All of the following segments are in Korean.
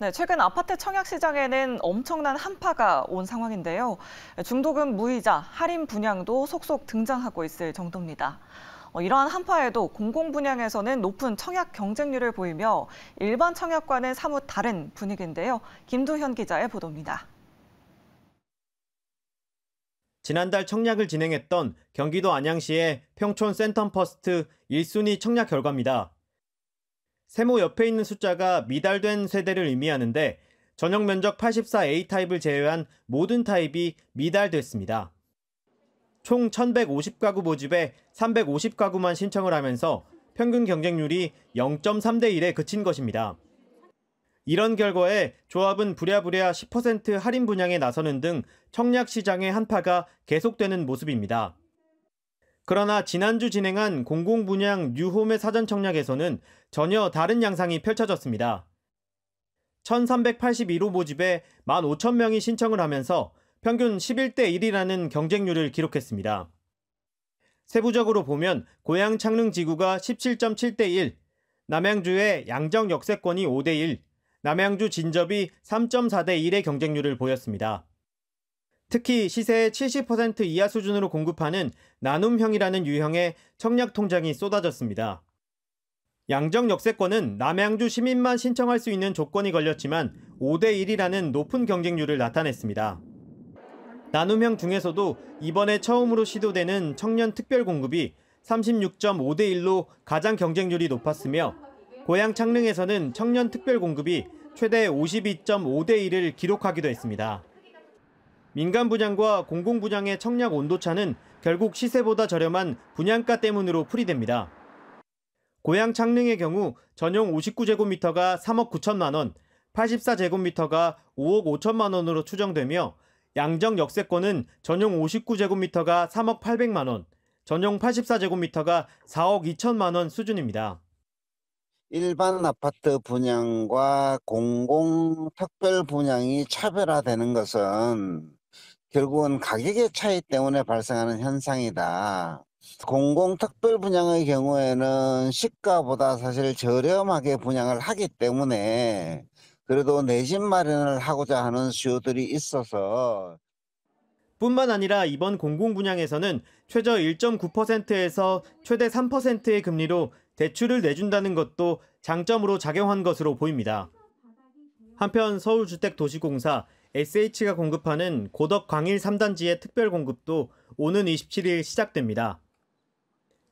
네, 최근 아파트 청약 시장에는 엄청난 한파가 온 상황인데요. 중도금 무이자, 할인 분양도 속속 등장하고 있을 정도입니다. 어, 이러한 한파에도 공공분양에서는 높은 청약 경쟁률을 보이며 일반 청약과는 사뭇 다른 분위기인데요. 김두현 기자의 보도입니다. 지난달 청약을 진행했던 경기도 안양시의 평촌 센텀퍼스트 1순위 청약 결과입니다. 세모 옆에 있는 숫자가 미달된 세대를 의미하는데 전용 면적 84A 타입을 제외한 모든 타입이 미달됐습니다. 총 1150가구 모집에 350가구만 신청을 하면서 평균 경쟁률이 0.3대 1에 그친 것입니다. 이런 결과에 조합은 부랴부랴 10% 할인 분양에 나서는 등 청약 시장의 한파가 계속되는 모습입니다. 그러나 지난주 진행한 공공분양 뉴홈의 사전 청약에서는 전혀 다른 양상이 펼쳐졌습니다. 1381호 모집에 15,000명이 신청을 하면서 평균 11대 1이라는 경쟁률을 기록했습니다. 세부적으로 보면 고향 창릉 지구가 17.7대 1, 남양주의 양정 역세권이 5대 1, 남양주 진접이 3.4대 1의 경쟁률을 보였습니다. 특히 시세의 70% 이하 수준으로 공급하는 나눔형이라는 유형의 청약 통장이 쏟아졌습니다. 양정 역세권은 남양주 시민만 신청할 수 있는 조건이 걸렸지만 5대 1이라는 높은 경쟁률을 나타냈습니다. 나눔형 중에서도 이번에 처음으로 시도되는 청년 특별 공급이 36.5대 1로 가장 경쟁률이 높았으며 고향 창릉에서는 청년 특별 공급이 최대 52.5대 1을 기록하기도 했습니다. 민간 분양과 공공 분양의 청약 온도차는 결국 시세보다 저렴한 분양가 때문으로 풀이됩니다. 고양 창릉의 경우 전용 59제곱미터가 3억 9천만 원, 84제곱미터가 5억 5천만 원으로 추정되며 양정 역세권은 전용 59제곱미터가 3억 8백만 원, 전용 84제곱미터가 4억 2천만 원 수준입니다. 일반 아파트 분양과 공공 특별 분양이 차별화되는 것은 결국은 가격의 차이 때문에 발생하는 현상이다. 공공특별 분양의 경우에는 시가보다 사실 저렴하게 분양을 하기 때문에 그래도 내 집 마련을 하고자 하는 수요들이 있어서 뿐만 아니라 이번 공공 분양에서는 최저 1.9%에서 최대 3%의 금리로 대출을 내준다는 것도 장점으로 작용한 것으로 보입니다. 한편 서울주택도시공사 SH가 공급하는 고덕 광일 3단지의 특별 공급도 오는 27일 시작됩니다.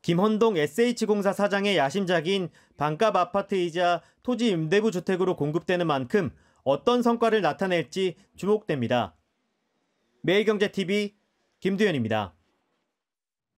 김헌동 SH공사 사장의 야심작인 반값 아파트이자 토지 임대부 주택으로 공급되는 만큼 어떤 성과를 나타낼지 주목됩니다. 매일경제TV 김두현입니다.